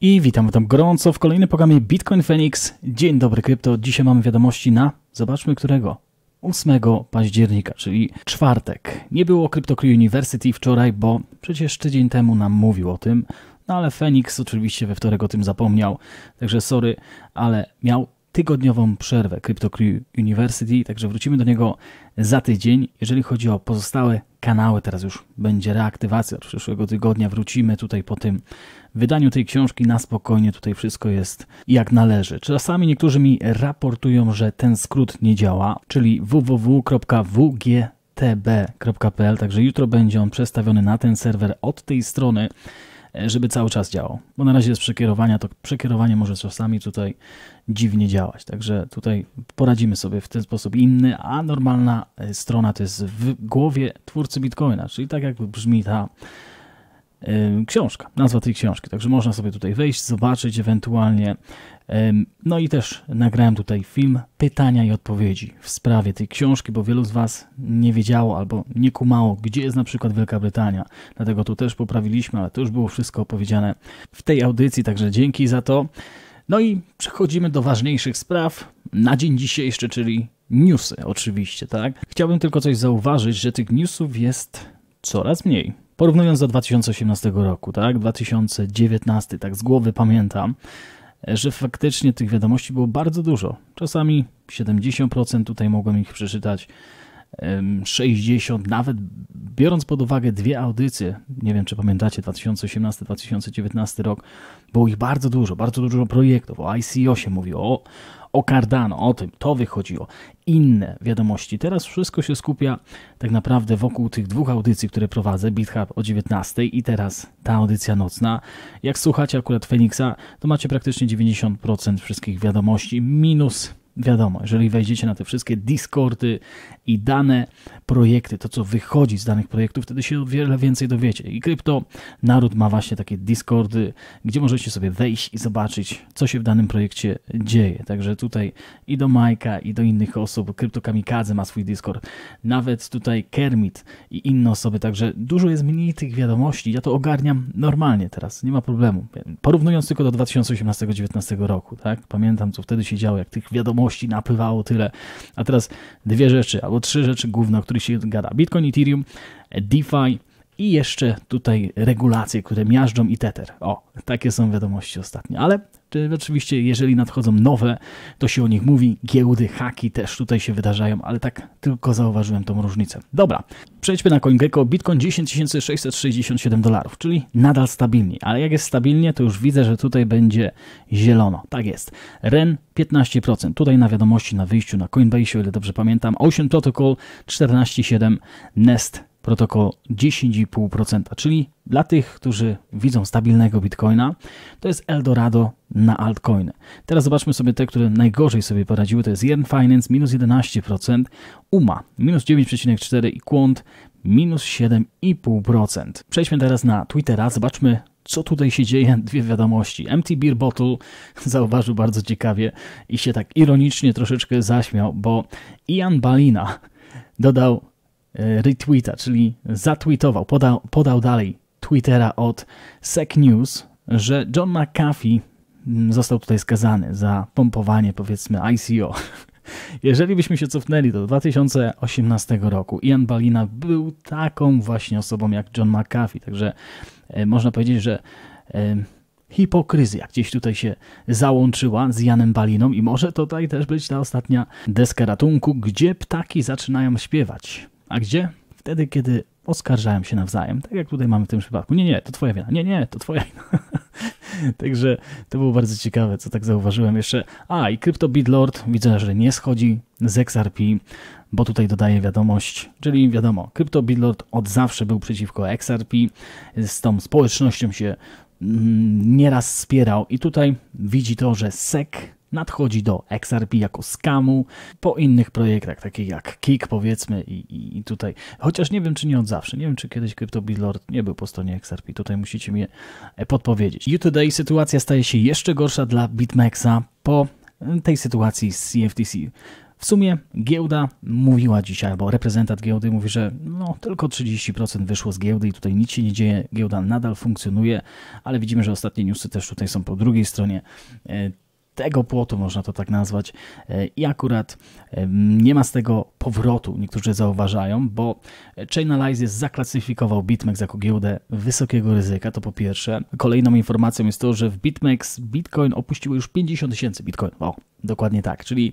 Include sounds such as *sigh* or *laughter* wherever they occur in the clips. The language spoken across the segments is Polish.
I witam tam gorąco w kolejnym programie Bitcoin Phoenix. Dzień dobry krypto. Dzisiaj mamy wiadomości na, zobaczmy którego, 8 października, czyli czwartek. Nie było Crypto University wczoraj, bo przecież tydzień temu nam mówił o tym, no ale Phoenix oczywiście we wtorek o tym zapomniał, także sorry, ale miał tygodniową przerwę Crypto University, także wrócimy do niego za tydzień. Jeżeli chodzi o pozostałe kanały, teraz już będzie reaktywacja od przyszłego tygodnia, wrócimy tutaj po tym wydaniu tej książki na spokojnie tutaj wszystko jest jak należy. Czasami niektórzy mi raportują, że ten skrót nie działa, czyli www.wgtb.pl, także jutro będzie on przestawiony na ten serwer od tej strony żeby cały czas działał. Bo na razie jest przekierowania, to przekierowanie może czasami tutaj dziwnie działać. Także tutaj poradzimy sobie w ten sposób inny, a normalna e, strona to jest w głowie twórcy Bitcoina, czyli tak jak brzmi ta książka, nazwa tej książki. Także można sobie tutaj wejść, zobaczyć ewentualnie. No i też nagrałem tutaj film pytania i odpowiedzi w sprawie tej książki, bo wielu z Was nie wiedziało albo nie kumało, gdzie jest na przykład Wielka Brytania. Dlatego tu też poprawiliśmy, ale to już było wszystko opowiedziane w tej audycji, także dzięki za to. No i przechodzimy do ważniejszych spraw na dzień dzisiejszy, czyli newsy oczywiście, tak? Chciałbym tylko coś zauważyć, że tych newsów jest coraz mniej Porównując do 2018 roku, tak, 2019, tak z głowy pamiętam, że faktycznie tych wiadomości było bardzo dużo. Czasami 70% tutaj mogłem ich przeczytać, 60, nawet biorąc pod uwagę dwie audycje, nie wiem czy pamiętacie, 2018-2019 rok, było ich bardzo dużo, bardzo dużo projektów, o ICO się mówiło, o, o Cardano, o tym, to wychodziło, inne wiadomości. Teraz wszystko się skupia tak naprawdę wokół tych dwóch audycji, które prowadzę, BitHub o 19 i teraz ta audycja nocna. Jak słuchacie akurat Feniksa, to macie praktycznie 90% wszystkich wiadomości, minus Wiadomo, jeżeli wejdziecie na te wszystkie Discordy i dane projekty, to co wychodzi z danych projektów, wtedy się wiele więcej dowiecie. I Krypto Naród ma właśnie takie Discordy, gdzie możecie sobie wejść i zobaczyć, co się w danym projekcie dzieje. Także tutaj i do Majka, i do innych osób, Krypto Kamikadze ma swój Discord, nawet tutaj Kermit i inne osoby, także dużo jest mniej tych wiadomości. Ja to ogarniam normalnie teraz, nie ma problemu. Porównując tylko do 2018-2019 roku, tak? Pamiętam, co wtedy się działo, jak tych wiadomości wiadomości napływało tyle. A teraz dwie rzeczy albo trzy rzeczy główne, o których się gada. Bitcoin, Ethereum, DeFi i jeszcze tutaj regulacje, które miażdżą i Tether. O, takie są wiadomości ostatnio, ale Oczywiście, jeżeli nadchodzą nowe, to się o nich mówi. Giełdy, haki też tutaj się wydarzają, ale tak tylko zauważyłem tą różnicę. Dobra, przejdźmy na CoinGecko. Bitcoin 10667 dolarów, czyli nadal stabilnie, ale jak jest stabilnie, to już widzę, że tutaj będzie zielono. Tak jest. REN 15%. Tutaj na wiadomości na wyjściu na Coinbase, o ile dobrze pamiętam. Ocean Protocol 14,7. Nest protokół 10,5%, czyli dla tych, którzy widzą stabilnego bitcoina, to jest Eldorado na altcoiny. Teraz zobaczmy sobie te, które najgorzej sobie poradziły, to jest Yearn Finance minus 11%, UMA minus 9,4% i Quant minus 7,5%. Przejdźmy teraz na Twittera, zobaczmy co tutaj się dzieje, *laughs* dwie wiadomości. Empty Beer Bottle *laughs* zauważył bardzo ciekawie i się tak ironicznie troszeczkę zaśmiał, bo Ian Balina dodał E, retweeta, czyli zatweetował, podał, podał dalej Twittera od SEC News, że John McAfee mm, został tutaj skazany za pompowanie powiedzmy ICO. *laughs* Jeżeli byśmy się cofnęli do 2018 roku, Ian Balina był taką właśnie osobą jak John McAfee, także e, można powiedzieć, że e, hipokryzja gdzieś tutaj się załączyła z Janem Baliną i może tutaj też być ta ostatnia deska ratunku, gdzie ptaki zaczynają śpiewać. A gdzie? Wtedy, kiedy oskarżałem się nawzajem, tak jak tutaj mamy w tym przypadku. Nie, nie, to twoja wina. Nie, nie, to twoja wina. *laughs* Także to było bardzo ciekawe, co tak zauważyłem jeszcze. A, i Crypto Bitlord widzę, że nie schodzi z XRP, bo tutaj dodaję wiadomość, czyli wiadomo, Crypto Bitlord od zawsze był przeciwko XRP, z tą społecznością się mm, nieraz spierał i tutaj widzi to, że SEC nadchodzi do XRP jako skamu po innych projektach, takich jak Kik powiedzmy i, i, i, tutaj, chociaż nie wiem czy nie od zawsze, nie wiem czy kiedyś CryptoBillord nie był po stronie XRP, tutaj musicie mnie e, podpowiedzieć. U-Today sytuacja staje się jeszcze gorsza dla BitMEXa po e, tej sytuacji z CFTC. W sumie giełda mówiła dzisiaj, albo reprezentant giełdy mówi, że no, tylko 30% wyszło z giełdy i tutaj nic się nie dzieje. Giełda nadal funkcjonuje, ale widzimy, że ostatnie newsy też tutaj są po drugiej stronie e, tego płotu, można to tak nazwać, e, i akurat nie ma z tego powrotu, niektórzy zauważają, bo Chainalysis zaklasyfikował BitMEX jako giełdę wysokiego ryzyka, to po pierwsze. Kolejną informacją jest to, że w BitMEX Bitcoin opuściło już 50 tysięcy Bitcoin. O, dokładnie tak, czyli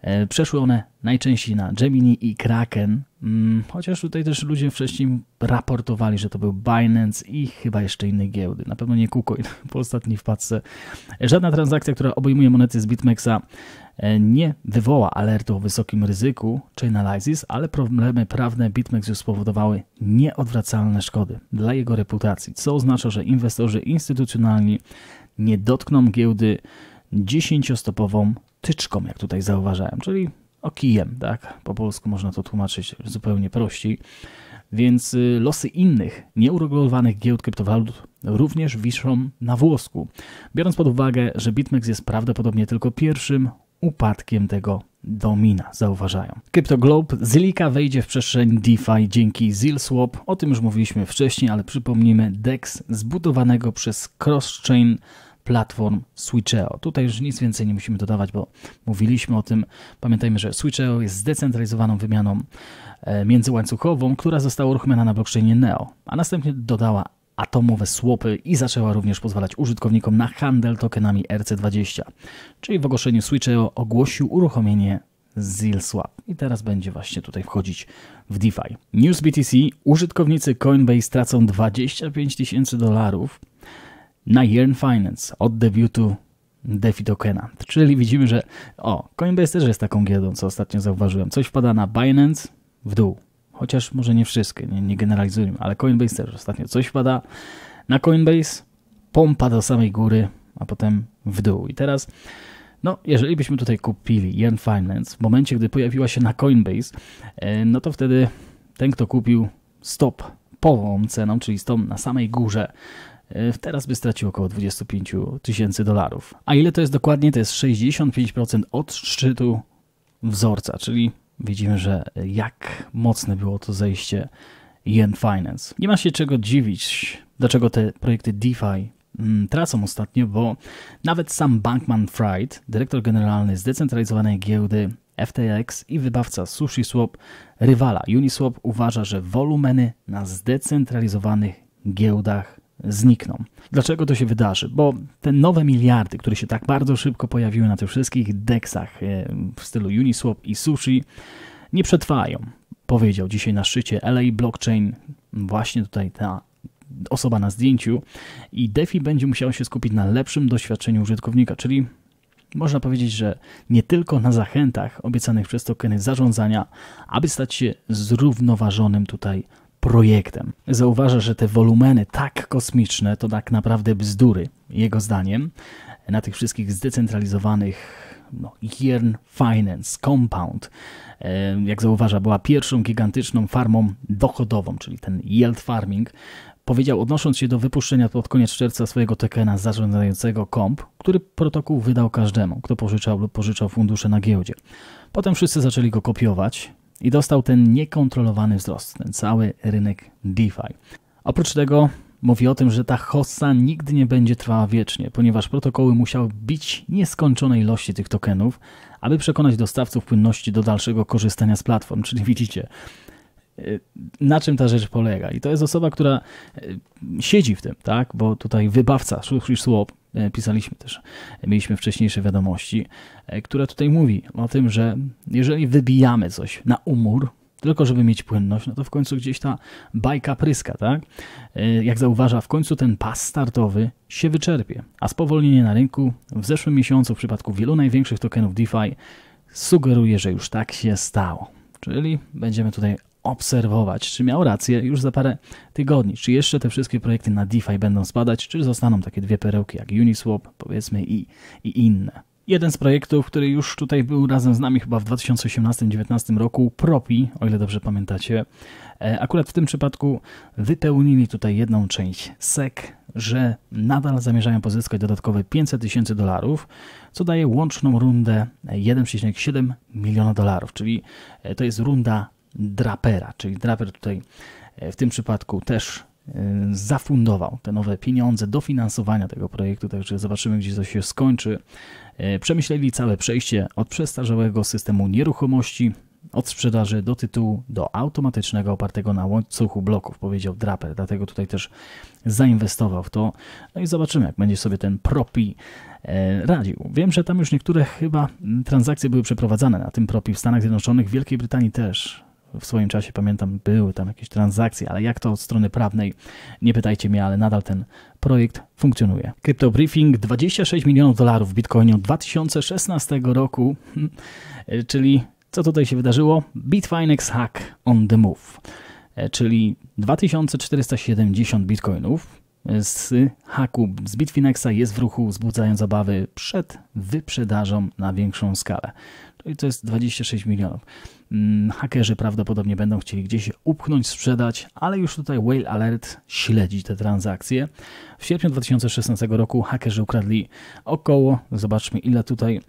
e, przeszły one najczęściej na Gemini i Kraken, Mm, chociaż tutaj też ludzie wcześniej raportowali, że to był Binance i chyba jeszcze inne giełdy. Na pewno nie KuCoin po ostatniej wpadce. Żadna transakcja, która obejmuje monety z BitMEXa e, nie wywoła alertu o wysokim ryzyku Chainalysis, ale problemy prawne BitMEX już spowodowały nieodwracalne szkody dla jego reputacji, co oznacza, że inwestorzy instytucjonalni nie dotkną giełdy dziesięciostopową tyczką, jak tutaj zauważałem, czyli o kijem, tak? Po polsku można to tłumaczyć zupełnie prościej. Więc y, losy innych nieuregulowanych giełd kryptowalut również wiszą na włosku, biorąc pod uwagę, że BitMEX jest prawdopodobnie tylko pierwszym upadkiem tego domina, zauważają. CryptoGlobe Zilika wejdzie w przestrzeń DeFi dzięki ZilSwap. O tym już mówiliśmy wcześniej, ale przypomnijmy DEX zbudowanego przez CrossChain platform Switcheo. Tutaj już nic więcej nie musimy dodawać, bo mówiliśmy o tym. Pamiętajmy, że Switcheo jest zdecentralizowaną wymianą e, międzyłańcuchową, która została uruchomiona na blockchainie Neo, a następnie dodała atomowe słopy i zaczęła również pozwalać użytkownikom na handel tokenami RC20, czyli w ogłoszeniu Switcheo ogłosił uruchomienie ZilSwap I teraz będzie właśnie tutaj wchodzić w DeFi. News BTC, użytkownicy Coinbase tracą 25 tysięcy dolarów na Yearn Finance od debiutu DeFi tokena. Czyli widzimy, że o, Coinbase też jest taką giełdą, co ostatnio zauważyłem. Coś wpada na Binance w dół. Chociaż może nie wszystkie, nie, nie generalizujmy, ale Coinbase też ostatnio coś wpada na Coinbase, pompa do samej góry, a potem w dół. I teraz no, jeżeli byśmy tutaj kupili Yen Finance w momencie, gdy pojawiła się na Coinbase, e, no to wtedy ten, kto kupił stop pową ceną, czyli stop na samej górze E, teraz by stracił około 25 tysięcy dolarów. A ile to jest dokładnie? To jest 65% od szczytu wzorca, czyli widzimy, że jak mocne było to zejście Yen Finance. Nie ma się czego dziwić, dlaczego te projekty DeFi mm, tracą ostatnio, bo nawet sam Bankman Fried, dyrektor generalny zdecentralizowanej giełdy FTX i wybawca SushiSwap rywala Uniswap uważa, że wolumeny na zdecentralizowanych giełdach znikną. Dlaczego to się wydarzy? Bo te nowe miliardy, które się tak bardzo szybko pojawiły na tych wszystkich deksach e, w stylu Uniswap i Sushi, nie przetrwają. Powiedział dzisiaj na szczycie LA Blockchain właśnie tutaj ta osoba na zdjęciu i DeFi będzie musiał się skupić na lepszym doświadczeniu użytkownika, czyli można powiedzieć, że nie tylko na zachętach obiecanych przez tokeny zarządzania, aby stać się zrównoważonym tutaj projektem. Zauważa, że te wolumeny tak kosmiczne to tak naprawdę bzdury, jego zdaniem, na tych wszystkich zdecentralizowanych no, Yearn Finance Compound, e, jak zauważa, była pierwszą gigantyczną farmą dochodową, czyli ten yield farming, powiedział, odnosząc się do wypuszczenia pod koniec czerwca swojego tokena zarządzającego komp, który protokół wydał każdemu, kto pożyczał lub pożyczał fundusze na giełdzie. Potem wszyscy zaczęli go kopiować, i dostał ten niekontrolowany wzrost, ten cały rynek DeFi. Oprócz tego mówi o tym, że ta hossa nigdy nie będzie trwała wiecznie, ponieważ protokoły musiały bić nieskończone ilości tych tokenów, aby przekonać dostawców płynności do dalszego korzystania z platform. Czyli widzicie, Y, na czym ta rzecz polega. I to jest osoba, która y, siedzi w tym, tak? bo tutaj wybawca, Shush Swap, y, pisaliśmy też, mieliśmy wcześniejsze wiadomości, która tutaj mówi o tym, że jeżeli wybijamy coś na umór, tylko żeby mieć płynność, no to w końcu gdzieś ta bajka pryska, tak? Jak zauważa, w końcu ten pas startowy się wyczerpie, a spowolnienie na rynku w zeszłym miesiącu w przypadku wielu największych tokenów DeFi sugeruje, że już tak się stało. Czyli będziemy tutaj obserwować, czy miał rację już za parę tygodni, czy jeszcze te wszystkie projekty na DeFi będą spadać, czy zostaną takie dwie perełki jak Uniswap, powiedzmy i, i inne. Jeden z projektów, który już tutaj był razem z nami chyba w 2018-2019 roku, Propi, o ile dobrze pamiętacie, e, akurat w tym przypadku wypełnili tutaj jedną część SEC, że nadal zamierzają pozyskać dodatkowe 500 tysięcy dolarów, co daje łączną rundę 1,7 e, miliona dolarów, czyli e, to jest runda Drapera, czyli Draper tutaj e, w tym przypadku też e, zafundował te nowe pieniądze do finansowania tego projektu, także zobaczymy, gdzie to się skończy. E, przemyśleli całe przejście od przestarzałego systemu nieruchomości od sprzedaży do tytułu do automatycznego opartego na łańcuchu bloków, powiedział Draper, dlatego tutaj też zainwestował w to. No i zobaczymy, jak będzie sobie ten propi radził. Wiem, że tam już niektóre chyba transakcje były przeprowadzane na tym propi w Stanach Zjednoczonych, w Wielkiej Brytanii też w swoim czasie pamiętam, były tam jakieś transakcje, ale jak to od strony prawnej, nie pytajcie mnie, ale nadal ten projekt funkcjonuje. Crypto Briefing 26 milionów dolarów w Bitcoinie 2016 roku, e, czyli co tutaj się wydarzyło? Bitfinex hack on the move, e, czyli 2470 bitcoinów z haku z Bitfinexa jest w ruchu, wzbudzając zabawy przed wyprzedażą na większą skalę. No I to jest 26 milionów. Mm, hakerzy prawdopodobnie będą chcieli gdzieś upchnąć, sprzedać, ale już tutaj Whale Alert śledzi te transakcje. W sierpniu 2016 roku hakerzy ukradli około, zobaczmy ile tutaj,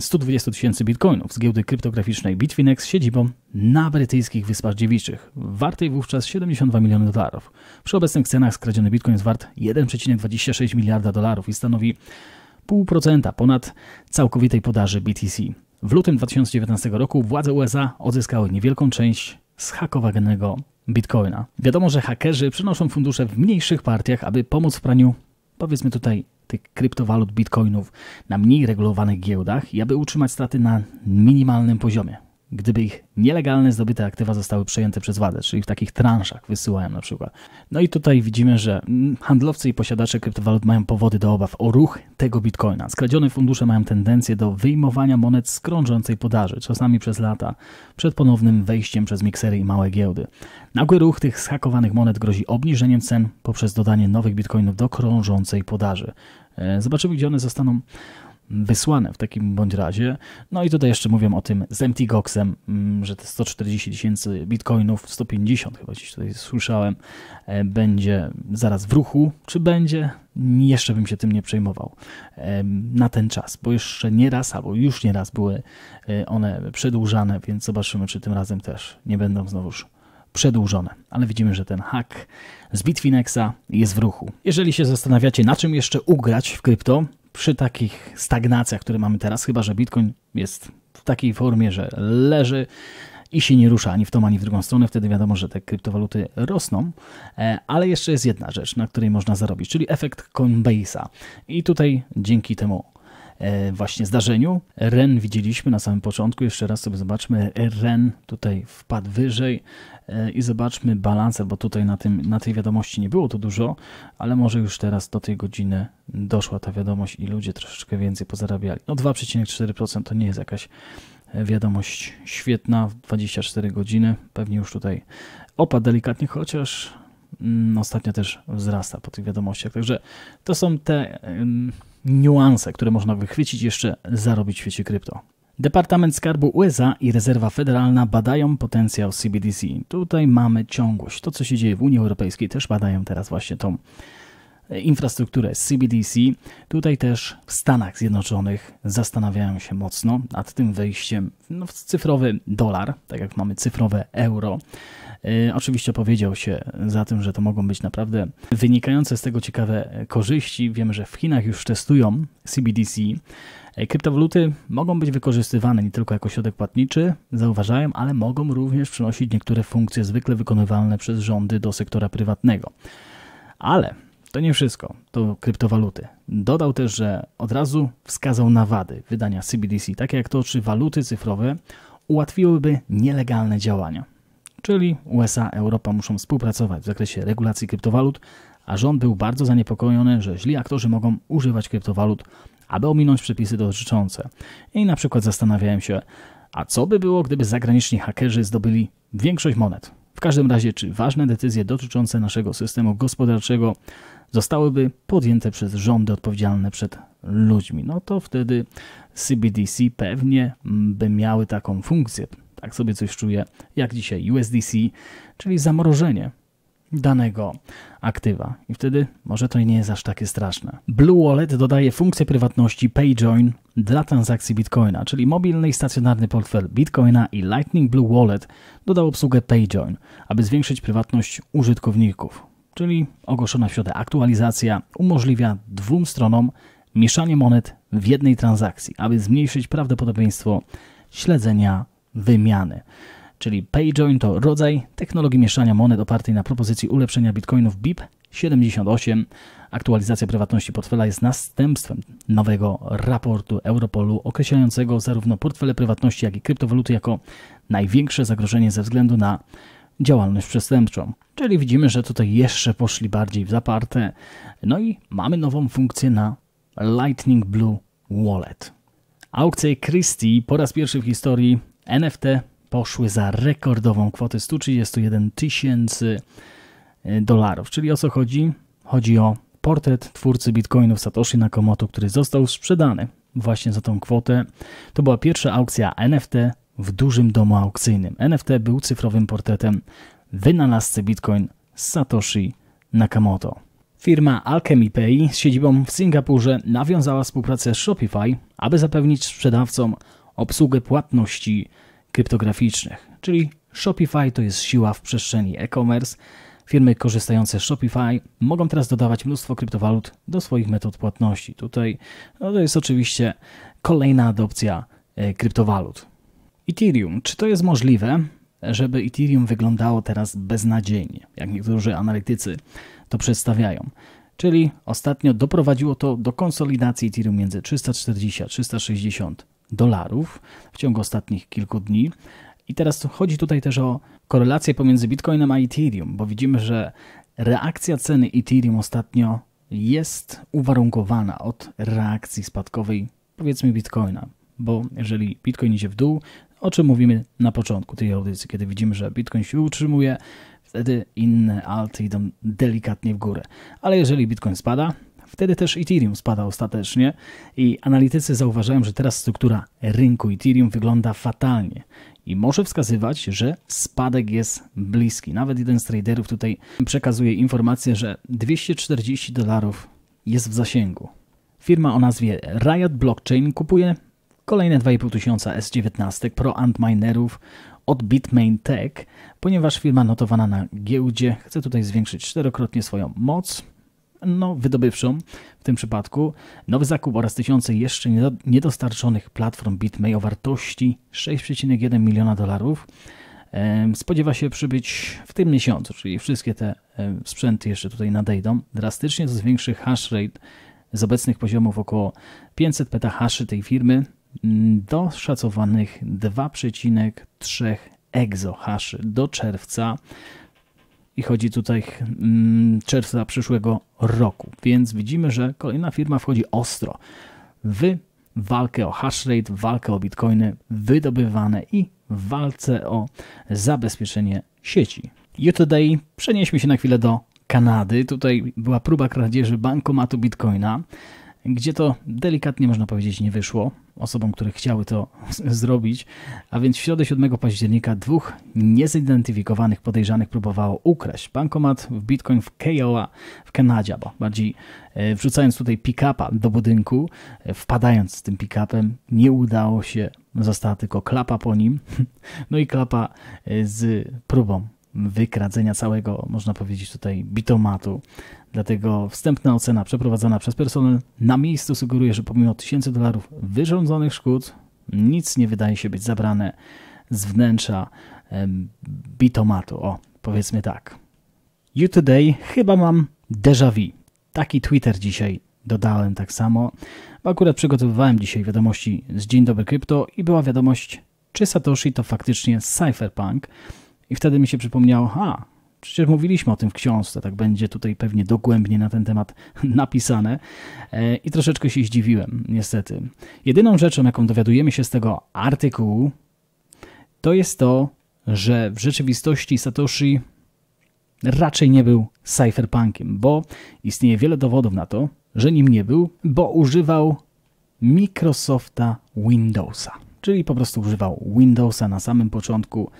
120 y, tysięcy bitcoinów z giełdy kryptograficznej Bitfinex z siedzibą na brytyjskich Wyspach Dziewiczych, wartej wówczas 72 miliony dolarów. Przy obecnych cenach skradziony bitcoin jest wart 1,26 miliarda dolarów i stanowi 0,5% ponad całkowitej podaży BTC. W lutym 2019 roku władze USA odzyskały niewielką część zhakowanego bitcoina. Wiadomo, że hakerzy przynoszą fundusze w mniejszych partiach, aby pomóc w praniu, powiedzmy tutaj, tych kryptowalut bitcoinów na mniej regulowanych giełdach i aby utrzymać straty na minimalnym poziomie gdyby ich nielegalne zdobyte aktywa zostały przejęte przez wadę, czyli w takich transzach wysyłają na przykład. No i tutaj widzimy, że mm, handlowcy i posiadacze kryptowalut mają powody do obaw o ruch tego bitcoina. Skradzione fundusze mają tendencję do wyjmowania monet z krążącej podaży, czasami przez lata, przed ponownym wejściem przez miksery i małe giełdy. Nagły ruch tych schakowanych monet grozi obniżeniem cen poprzez dodanie nowych bitcoinów do krążącej podaży. E, zobaczymy, gdzie one zostaną wysłane w takim bądź razie. No i tutaj jeszcze mówią o tym z Empty Goxem, mm, że te 140 tysięcy bitcoinów, 150 chyba gdzieś tutaj słyszałem, e, będzie zaraz w ruchu. Czy będzie? Jeszcze bym się tym nie przejmował na ten czas, bo jeszcze nie raz albo już nie raz były e, one przedłużane, więc zobaczymy, czy tym razem też nie będą znowuż przedłużone. Ale widzimy, że ten hack z Bitfinexa jest w ruchu. Jeżeli się zastanawiacie, na czym jeszcze ugrać w krypto przy takich stagnacjach, które mamy teraz, chyba że Bitcoin jest w takiej formie, że leży i się nie rusza ani w tą, ani w drugą stronę, wtedy wiadomo, że te kryptowaluty rosną. E, ale jeszcze jest jedna rzecz, na której można zarobić, czyli efekt Coinbase'a. I tutaj dzięki temu E, właśnie zdarzeniu. Ren widzieliśmy na samym początku, jeszcze raz sobie zobaczmy. Ren tutaj wpadł wyżej e, i zobaczmy balansę, bo tutaj na, tym, na tej wiadomości nie było tu dużo, ale może już teraz do tej godziny doszła ta wiadomość i ludzie troszeczkę więcej pozarabiali. No 2,4% to nie jest jakaś e, wiadomość świetna, 24 godziny, pewnie już tutaj opadł delikatnie, chociaż mm, ostatnio też wzrasta po tych wiadomościach. Także to są te niuanse, które można wychwycić jeszcze zarobić w świecie krypto. Departament Skarbu USA i Rezerwa Federalna badają potencjał CBDC. Tutaj mamy ciągłość. To, co się dzieje w Unii Europejskiej, też badają teraz właśnie tą e, infrastrukturę CBDC. Tutaj też w Stanach Zjednoczonych zastanawiają się mocno nad tym wejściem no, w cyfrowy dolar, tak jak mamy cyfrowe euro. E, oczywiście powiedział się za tym, że to mogą być naprawdę wynikające z tego ciekawe korzyści. Wiemy, że w Chinach już testują CBDC. E, kryptowaluty mogą być wykorzystywane nie tylko jako środek płatniczy, zauważają, ale mogą również przenosić niektóre funkcje zwykle wykonywalne przez rządy do sektora prywatnego. Ale to nie wszystko, to kryptowaluty. Dodał też, że od razu wskazał na wady wydania CBDC, takie jak to, czy waluty cyfrowe ułatwiłyby nielegalne działania. Czyli USA, Europa muszą współpracować w zakresie regulacji kryptowalut, a rząd był bardzo zaniepokojony, że źli aktorzy mogą używać kryptowalut, aby ominąć przepisy dotyczące. I na przykład zastanawiałem się, a co by było, gdyby zagraniczni hakerzy zdobyli większość monet? W każdym razie, czy ważne decyzje dotyczące naszego systemu gospodarczego zostałyby podjęte przez rządy odpowiedzialne przed ludźmi? No to wtedy CBDC pewnie mm, by miały taką funkcję tak sobie coś czuję, jak dzisiaj USDC, czyli zamrożenie danego aktywa. I wtedy może to nie jest aż takie straszne. Blue Wallet dodaje funkcję prywatności PayJoin dla transakcji Bitcoina, czyli mobilny i stacjonarny portfel Bitcoina i Lightning Blue Wallet dodał obsługę PayJoin, aby zwiększyć prywatność użytkowników. Czyli ogłoszona w środę aktualizacja umożliwia dwóm stronom mieszanie monet w jednej transakcji, aby zmniejszyć prawdopodobieństwo śledzenia wymiany. Czyli PayJoin to rodzaj technologii mieszania monet opartej na propozycji ulepszenia bitcoinów BIP 78. Aktualizacja prywatności portfela jest następstwem nowego raportu Europolu określającego zarówno portfele prywatności, jak i kryptowaluty jako największe zagrożenie ze względu na działalność przestępczą. Czyli widzimy, że tutaj jeszcze poszli bardziej w zaparte. No i mamy nową funkcję na Lightning Blue Wallet. Aukcje Christie po raz pierwszy w historii NFT poszły za rekordową kwotę 131 tysięcy e, dolarów. Czyli o co chodzi? Chodzi o portret twórcy bitcoinów Satoshi Nakamoto, który został sprzedany właśnie za tą kwotę. To była pierwsza aukcja NFT w dużym domu aukcyjnym. NFT był cyfrowym portretem wynalazcy bitcoin Satoshi Nakamoto. Firma Alchemy Pay z siedzibą w Singapurze nawiązała współpracę z Shopify, aby zapewnić sprzedawcom obsługę płatności kryptograficznych, czyli Shopify to jest siła w przestrzeni e-commerce. Firmy korzystające z Shopify mogą teraz dodawać mnóstwo kryptowalut do swoich metod płatności. Tutaj no to jest oczywiście kolejna adopcja e, kryptowalut. Ethereum. Czy to jest możliwe, żeby Ethereum wyglądało teraz beznadziejnie, jak niektórzy analitycy to przedstawiają? Czyli ostatnio doprowadziło to do konsolidacji Ethereum między 340 a 360 dolarów w ciągu ostatnich kilku dni. I teraz chodzi tutaj też o korelację pomiędzy Bitcoinem a Ethereum, bo widzimy, że reakcja ceny Ethereum ostatnio jest uwarunkowana od reakcji spadkowej, powiedzmy, Bitcoina. Bo jeżeli Bitcoin idzie w dół, o czym mówimy na początku tej audycji, kiedy widzimy, że Bitcoin się utrzymuje, wtedy inne alty idą delikatnie w górę. Ale jeżeli Bitcoin spada, Wtedy też Ethereum spada ostatecznie i analitycy zauważają, że teraz struktura rynku Ethereum wygląda fatalnie i może wskazywać, że spadek jest bliski. Nawet jeden z traderów tutaj przekazuje informację, że 240 dolarów jest w zasięgu. Firma o nazwie Riot Blockchain kupuje kolejne 2500 tysiąca S19 Pro Antminerów od Bitmain Tech, ponieważ firma notowana na giełdzie chce tutaj zwiększyć czterokrotnie swoją moc no, wydobywczą w tym przypadku. Nowy zakup oraz tysiące jeszcze niedostarczonych platform Bitmain o wartości 6,1 miliona dolarów spodziewa się przybyć w tym miesiącu, czyli wszystkie te sprzęty jeszcze tutaj nadejdą. Drastycznie to zwiększy hash rate z obecnych poziomów około 500 petahaszy tej firmy mm, do szacowanych 2,3 haszy do czerwca i chodzi tutaj mm, czerwca przyszłego roku. Więc widzimy, że kolejna firma wchodzi ostro w walkę o hash rate, walkę o bitcoiny wydobywane i w walce o zabezpieczenie sieci. Today przenieśmy się na chwilę do Kanady. Tutaj była próba kradzieży bankomatu bitcoina, gdzie to delikatnie można powiedzieć nie wyszło osobom, które chciały to *laughs* zrobić. A więc w środę 7 października dwóch niezidentyfikowanych podejrzanych próbowało ukraść bankomat w Bitcoin w Keiowa w Kanadzie, bo bardziej e, wrzucając tutaj pick-upa do budynku, e, wpadając z tym pick-upem, nie udało się, została tylko klapa po nim, *laughs* no i klapa e, z próbą wykradzenia całego, można powiedzieć tutaj, bitomatu. Dlatego wstępna ocena przeprowadzana przez personel na miejscu sugeruje, że pomimo tysięcy dolarów wyrządzonych szkód, nic nie wydaje się być zabrane z wnętrza bitomatu. O, powiedzmy tak. You Today chyba mam déjà vu. Taki Twitter dzisiaj dodałem tak samo. bo Akurat przygotowywałem dzisiaj wiadomości z Dzień Dobry Krypto i była wiadomość, czy Satoshi to faktycznie cypherpunk. I wtedy mi się przypomniało, a przecież mówiliśmy o tym w książce, tak będzie tutaj pewnie dogłębnie na ten temat *laughs* napisane. E, I troszeczkę się zdziwiłem, niestety. Jedyną rzeczą, jaką dowiadujemy się z tego artykułu, to jest to, że w rzeczywistości Satoshi raczej nie był cypherpunkiem, bo istnieje wiele dowodów na to, że nim nie był, bo używał Microsofta Windowsa. Czyli po prostu używał Windowsa na samym początku,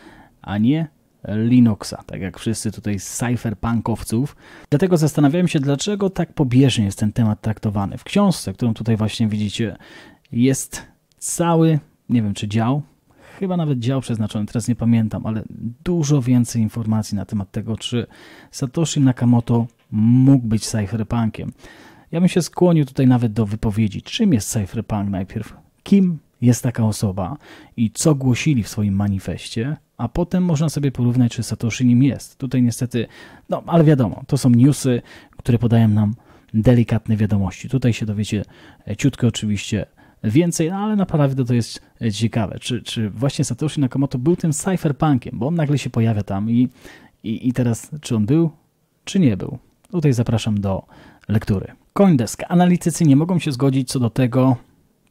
a nie Linuxa, tak jak wszyscy tutaj z cypherpunkowców. Dlatego zastanawiałem się, dlaczego tak pobieżnie jest ten temat traktowany. W książce, którą tutaj właśnie widzicie, jest cały, nie wiem czy dział, chyba nawet dział przeznaczony, teraz nie pamiętam, ale dużo więcej informacji na temat tego, czy Satoshi Nakamoto mógł być cypherpunkiem. Ja bym się skłonił tutaj nawet do wypowiedzi, czym jest cypherpunk najpierw, kim jest taka osoba i co głosili w swoim manifestie, a potem można sobie porównać, czy Satoshi nim jest. Tutaj niestety, no ale wiadomo, to są newsy, które podają nam delikatne wiadomości. Tutaj się dowiecie ciutko oczywiście więcej, no ale naprawdę to jest ciekawe, czy, czy właśnie Satoshi Nakamoto był tym cypherpunkiem, bo on nagle się pojawia tam i, i, i teraz czy on był, czy nie był. Tutaj zapraszam do lektury. Coindesk. Analitycy nie mogą się zgodzić co do tego,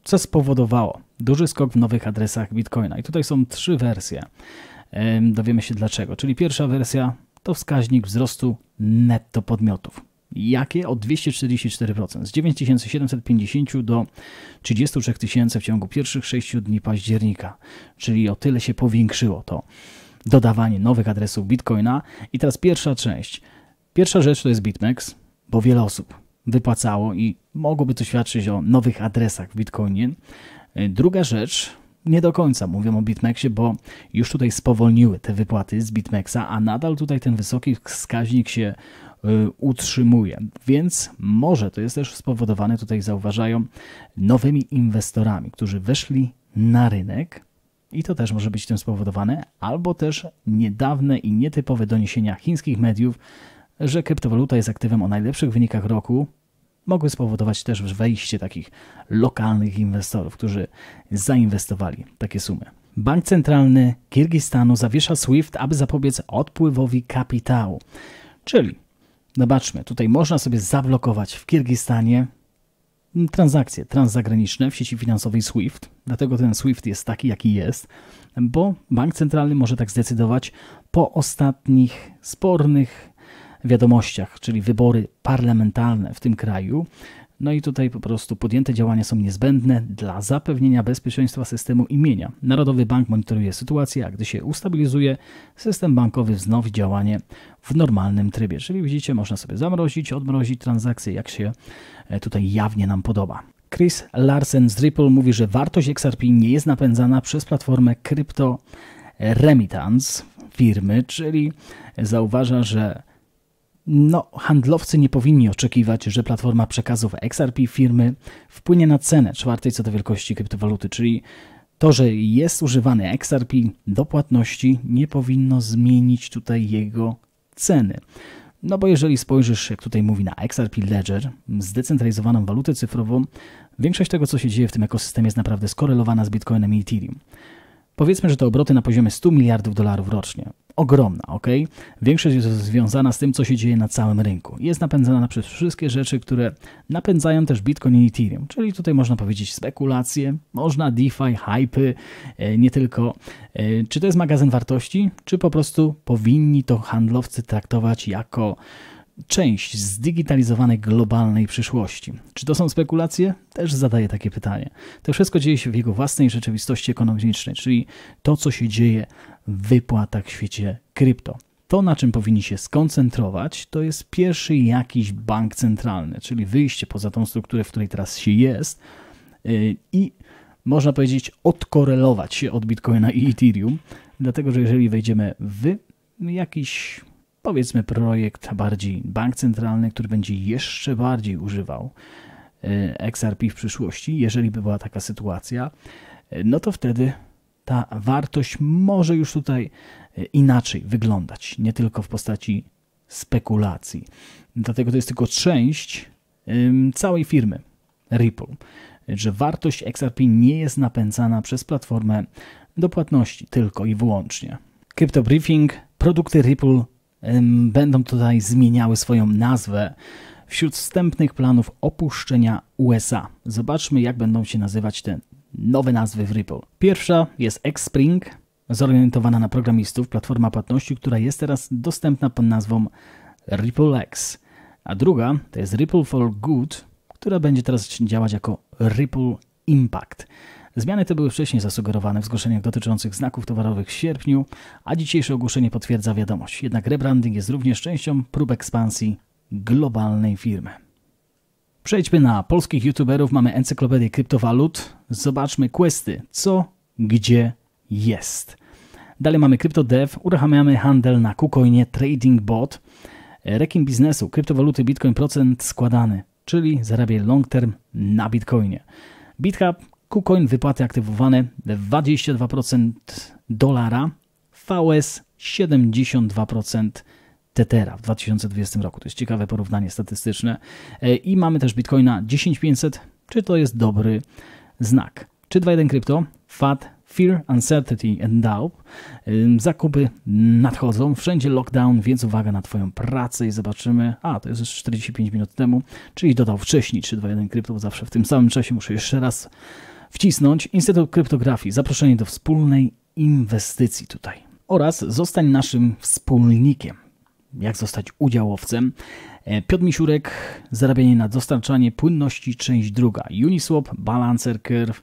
co spowodowało duży skok w nowych adresach Bitcoina. I tutaj są trzy wersje. Dowiemy się dlaczego. Czyli pierwsza wersja to wskaźnik wzrostu netto podmiotów. Jakie? O 244%. Z 9750 do 33 000 w ciągu pierwszych 6 dni października. Czyli o tyle się powiększyło to dodawanie nowych adresów Bitcoina. I teraz pierwsza część. Pierwsza rzecz to jest BitMEX, bo wiele osób wypłacało i mogłoby to świadczyć o nowych adresach w Bitcoinie. Druga rzecz nie do końca mówią o BitMEXie, bo już tutaj spowolniły te wypłaty z BitMEXa, a nadal tutaj ten wysoki wskaźnik się y, utrzymuje. Więc może to jest też spowodowane, tutaj zauważają, nowymi inwestorami, którzy weszli na rynek i to też może być tym spowodowane, albo też niedawne i nietypowe doniesienia chińskich mediów, że kryptowaluta jest aktywem o najlepszych wynikach roku mogły spowodować też wejście takich lokalnych inwestorów, którzy zainwestowali takie sumy. Bank Centralny Kirgistanu zawiesza SWIFT, aby zapobiec odpływowi kapitału. Czyli, zobaczmy, tutaj można sobie zablokować w Kirgistanie transakcje transzagraniczne w sieci finansowej SWIFT. Dlatego ten SWIFT jest taki, jaki jest, bo bank centralny może tak zdecydować po ostatnich spornych wiadomościach, czyli wybory parlamentarne w tym kraju. No i tutaj po prostu podjęte działania są niezbędne dla zapewnienia bezpieczeństwa systemu imienia. Narodowy Bank monitoruje sytuację, a gdy się ustabilizuje, system bankowy wznowi działanie w normalnym trybie. Czyli widzicie, można sobie zamrozić, odmrozić transakcje, jak się e, tutaj jawnie nam podoba. Chris Larsen z Ripple mówi, że wartość XRP nie jest napędzana przez platformę Crypto Remittance firmy, czyli zauważa, że no, handlowcy nie powinni oczekiwać, że platforma przekazów XRP firmy wpłynie na cenę czwartej co do wielkości kryptowaluty, czyli to, że jest używany XRP do płatności, nie powinno zmienić tutaj jego ceny. No bo jeżeli spojrzysz, jak tutaj mówi, na XRP Ledger, zdecentralizowaną walutę cyfrową, większość tego, co się dzieje w tym ekosystemie jest naprawdę skorelowana z Bitcoinem i Ethereum. Powiedzmy, że to obroty na poziomie 100 miliardów dolarów rocznie. Ogromna, ok? Większość jest związana z tym, co się dzieje na całym rynku. Jest napędzana przez wszystkie rzeczy, które napędzają też Bitcoin i Ethereum, czyli tutaj można powiedzieć spekulacje, można DeFi, hypy, e, nie tylko. E, czy to jest magazyn wartości, czy po prostu powinni to handlowcy traktować jako część zdigitalizowanej globalnej przyszłości. Czy to są spekulacje? Też zadaję takie pytanie. To wszystko dzieje się w jego własnej rzeczywistości ekonomicznej, czyli to, co się dzieje w wypłatach w świecie krypto. To, na czym powinni się skoncentrować, to jest pierwszy jakiś bank centralny, czyli wyjście poza tą strukturę, w której teraz się jest y, i można powiedzieć odkorelować się od Bitcoina i Ethereum, dlatego że jeżeli wejdziemy w jakiś powiedzmy projekt bardziej bank centralny, który będzie jeszcze bardziej używał y, XRP w przyszłości, jeżeli by była taka sytuacja, y, no to wtedy ta wartość może już tutaj y, inaczej wyglądać, nie tylko w postaci spekulacji. Dlatego to jest tylko część całej firmy Ripple, że wartość XRP nie jest napędzana przez platformę do płatności tylko i wyłącznie. Crypto Briefing, produkty Ripple będą tutaj zmieniały swoją nazwę wśród wstępnych planów opuszczenia USA. Zobaczmy, jak będą się nazywać te nowe nazwy w Ripple. Pierwsza jest Xspring, zorientowana na programistów, platforma płatności, która jest teraz dostępna pod nazwą Ripple X. A druga to jest Ripple for Good, która będzie teraz działać jako Ripple Impact. Zmiany te były wcześniej zasugerowane w zgłoszeniach dotyczących znaków towarowych w sierpniu, a dzisiejsze ogłoszenie potwierdza wiadomość. Jednak rebranding jest również częścią prób ekspansji globalnej firmy. Przejdźmy na polskich youtuberów. Mamy encyklopedię kryptowalut. Zobaczmy questy. Co, gdzie jest. Dalej mamy CryptoDev. Uruchamiamy handel na KuCoinie Trading Bot. Rekin biznesu. Kryptowaluty Bitcoin procent składany, czyli zarabiaj long term na Bitcoinie. BitHub, KuCoin wypłaty aktywowane 22% dolara, VS 72% Tetera w 2020 roku. To jest ciekawe porównanie statystyczne. E, I mamy też Bitcoina 10500. Czy to jest dobry znak? Czy 2.1 Krypto, FAT, Fear, Uncertainty and Doubt. E, zakupy nadchodzą, wszędzie lockdown, więc uwaga na Twoją pracę i zobaczymy. A, to jest już 45 minut temu, czyli dodał wcześniej 321 krypto, bo zawsze w tym samym czasie muszę jeszcze raz wcisnąć Instytut Kryptografii, zaproszenie do wspólnej inwestycji tutaj. Oraz zostań naszym wspólnikiem. Jak zostać udziałowcem? E, Piotr Misiurek, zarabianie na dostarczanie płynności, część druga. Uniswap, Balancer Curve,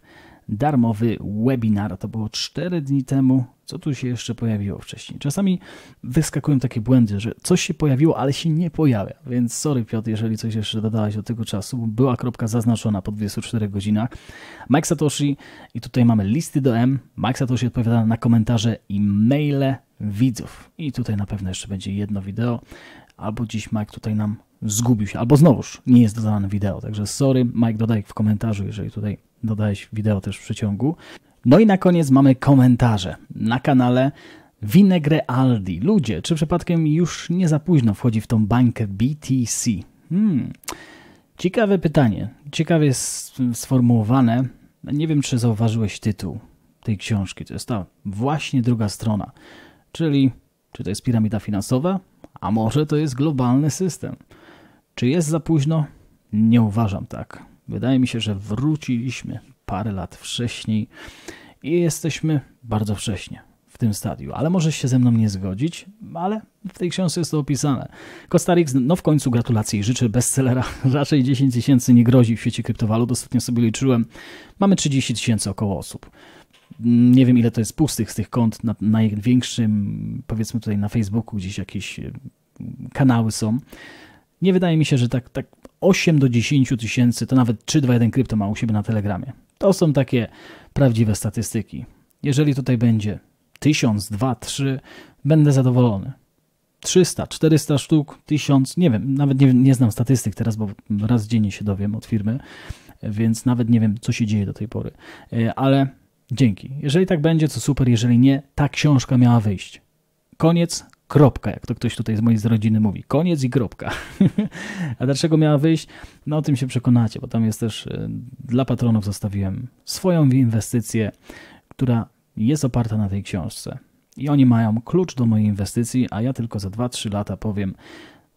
darmowy webinar. To było 4 dni temu. Co tu się jeszcze pojawiło wcześniej? Czasami wyskakują takie błędy, że coś się pojawiło, ale się nie pojawia. Więc sorry Piotr, jeżeli coś jeszcze dodałeś od tego czasu. Była kropka zaznaczona po 24 godzinach. Mike Satoshi i tutaj mamy listy do M. Mike Satoshi odpowiada na komentarze i maile widzów. I tutaj na pewno jeszcze będzie jedno wideo. Albo dziś Mike tutaj nam zgubił się, albo znowuż nie jest dodane wideo. Także sorry, Mike, dodaj w komentarzu, jeżeli tutaj dodałeś wideo też w przeciągu. No i na koniec mamy komentarze na kanale Aldi. Ludzie, czy przypadkiem już nie za późno wchodzi w tą bańkę BTC? Hmm. Ciekawe pytanie. Ciekawie sformułowane. Nie wiem, czy zauważyłeś tytuł tej książki. To jest ta właśnie druga strona. Czyli, czy to jest piramida finansowa? A może to jest globalny system? Czy jest za późno? Nie uważam tak. Wydaje mi się, że wróciliśmy parę lat wcześniej i jesteśmy bardzo wcześnie w tym stadium, ale możesz się ze mną nie zgodzić, ale w tej książce jest to opisane. Kostarik, no w końcu gratulacje i życzę bestsellera. *laughs* Raczej 10 tysięcy nie grozi w świecie kryptowalut, ostatnio sobie liczyłem. Mamy 30 tysięcy około osób. Nie wiem ile to jest pustych z tych kont, na największym powiedzmy tutaj na Facebooku gdzieś jakieś mm, kanały są, nie wydaje mi się, że tak, tak 8 do 10 tysięcy, to nawet 321 krypto ma u siebie na Telegramie. To są takie prawdziwe statystyki. Jeżeli tutaj będzie 1000, 2, 3, będę zadowolony. 300, 400 sztuk, 1000, nie wiem, nawet nie, nie znam statystyk teraz, bo raz dziennie się dowiem od firmy, więc nawet nie wiem, co się dzieje do tej pory. E, ale dzięki. Jeżeli tak będzie, to super, jeżeli nie, ta książka miała wyjść. Koniec Kropka, jak to ktoś tutaj z mojej z rodziny mówi. Koniec i kropka. *laughs* A dlaczego miała wyjść? No o tym się przekonacie, bo tam jest też y, dla patronów zostawiłem swoją inwestycję, która jest oparta na tej książce. I oni mają klucz do mojej inwestycji, a ja tylko za 2-3 lata powiem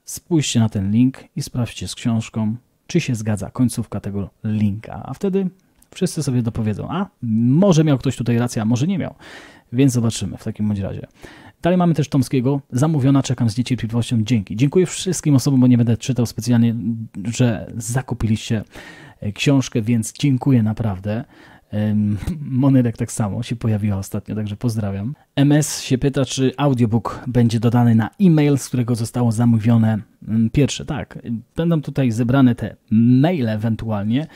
spójrzcie na ten link i sprawdźcie z książką, czy się zgadza końcówka tego linka. A wtedy wszyscy sobie dopowiedzą, a może miał ktoś tutaj rację, a może nie miał. Więc zobaczymy w takim bądź razie. Dalej mamy też Tomskiego. Zamówiona, czekam z niecierpliwością. Dzięki. Dziękuję wszystkim osobom, bo nie będę czytał specjalnie, że zakupiliście e, książkę, więc dziękuję naprawdę. *laughs* Monedek tak samo się pojawiła ostatnio, także pozdrawiam. MS się pyta, czy audiobook będzie dodany na e-mail, z którego zostało zamówione mm, pierwsze. Tak, będą tutaj zebrane te maile ewentualnie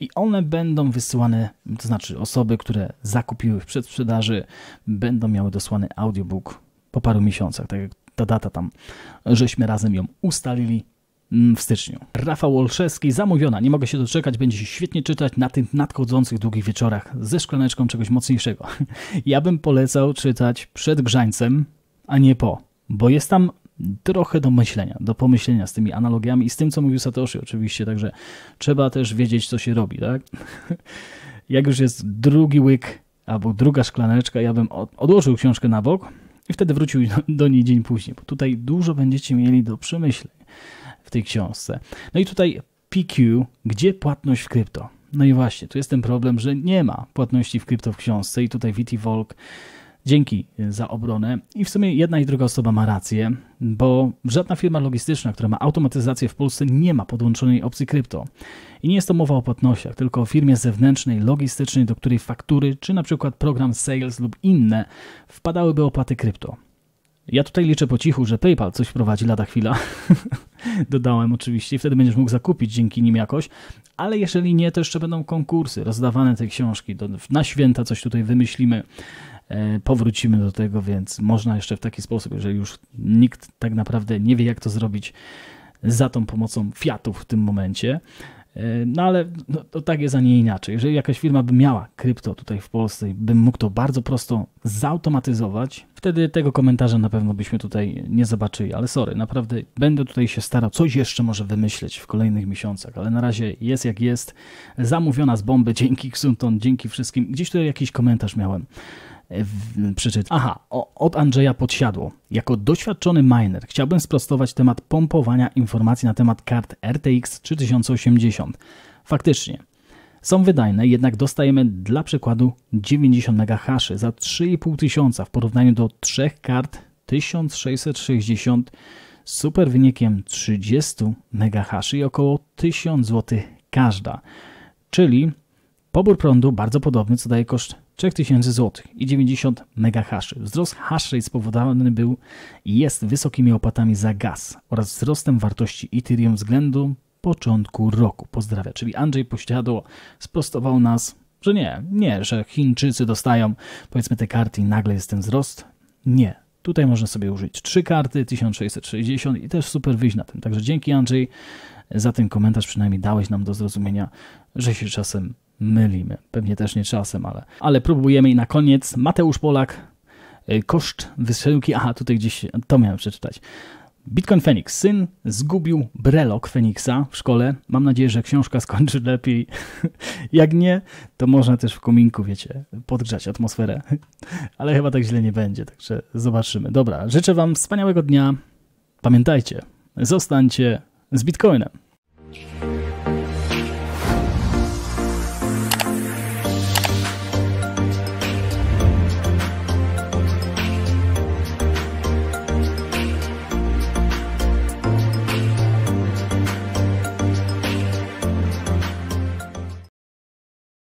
i one będą wysyłane, to znaczy osoby, które zakupiły w przedsprzedaży, będą miały dosłany audiobook po paru miesiącach, tak jak ta data tam, żeśmy razem ją ustalili mm, w styczniu. Rafał Olszewski, zamówiona, nie mogę się doczekać, będzie się świetnie czytać na tych nadchodzących długich wieczorach ze szklaneczką czegoś mocniejszego. *laughs* Ja bym polecał czytać przed grzańcem, a nie po, bo jest tam trochę do myślenia, do pomyślenia z tymi analogiami i z tym, co mówił Satoshi oczywiście, także trzeba też wiedzieć, co się robi, tak? *laughs* Jak już jest drugi łyk albo druga szklaneczka, ja bym odłożył książkę na bok, i wtedy wrócił do niej dzień później, bo tutaj dużo będziecie mieli do przemyśleń w tej książce. No i tutaj PQ, gdzie płatność w krypto? No i właśnie, tu jest ten problem, że nie ma płatności w krypto w książce i tutaj Viti Volk Dzięki za obronę. I w sumie jedna i druga osoba ma rację, bo żadna firma logistyczna, która ma automatyzację w Polsce, nie ma podłączonej opcji krypto. I nie jest to mowa o płatnościach, tylko o firmie zewnętrznej, logistycznej, do której faktury, czy na przykład program sales lub inne wpadałyby opłaty krypto. Ja tutaj liczę po cichu, że PayPal coś wprowadzi lada chwila. *laughs* Dodałem oczywiście wtedy będziesz mógł zakupić dzięki nim jakoś, ale jeżeli nie, to jeszcze będą konkursy, rozdawane te książki. Na święta coś tutaj wymyślimy E, powrócimy do tego, więc można jeszcze w taki sposób, jeżeli już nikt tak naprawdę nie wie, jak to zrobić za tą pomocą fiatów w tym momencie. E, no ale no, to tak jest, a nie inaczej. Jeżeli jakaś firma by miała krypto tutaj w Polsce i bym mógł to bardzo prosto zautomatyzować, wtedy tego komentarza na pewno byśmy tutaj nie zobaczyli. Ale sorry, naprawdę będę tutaj się starał coś jeszcze może wymyśleć w kolejnych miesiącach, ale na razie jest jak jest. Zamówiona z bomby, dzięki Xunton, dzięki wszystkim. Gdzieś tutaj jakiś komentarz miałem przeczytać. Aha, o, od Andrzeja Podsiadło. Jako doświadczony miner chciałbym sprostować temat pompowania informacji na temat kart RTX 3080. Faktycznie, są wydajne, jednak dostajemy dla przykładu 90 MH za 3500 w porównaniu do trzech kart 1660 z super wynikiem 30 MH i około 1000 zł każda. Czyli pobór prądu bardzo podobny, co daje koszt 3000 zł i 90 megahaszy. Wzrost hash rate spowodowany był i jest wysokimi opłatami za gaz oraz wzrostem wartości Ethereum względu początku roku. Pozdrawiam. Czyli Andrzej Pościadło sprostował nas, że nie, nie, że Chińczycy dostają powiedzmy te karty i nagle jest ten wzrost. Nie. Tutaj można sobie użyć trzy karty, 1660 i też super wyjść na tym. Także dzięki Andrzej za ten komentarz, przynajmniej dałeś nam do zrozumienia, że się czasem mylimy. Pewnie też nie czasem, ale, ale próbujemy. I na koniec Mateusz Polak, y, koszt wysyłki. Aha, tutaj gdzieś to miałem przeczytać. Bitcoin Phoenix. Syn zgubił brelok Feniksa w szkole. Mam nadzieję, że książka skończy lepiej. *laughs* Jak nie, to można też w kominku, wiecie, podgrzać atmosferę. *laughs* Ale chyba tak źle nie będzie, także zobaczymy. Dobra, życzę Wam wspaniałego dnia. Pamiętajcie, zostańcie z Bitcoinem.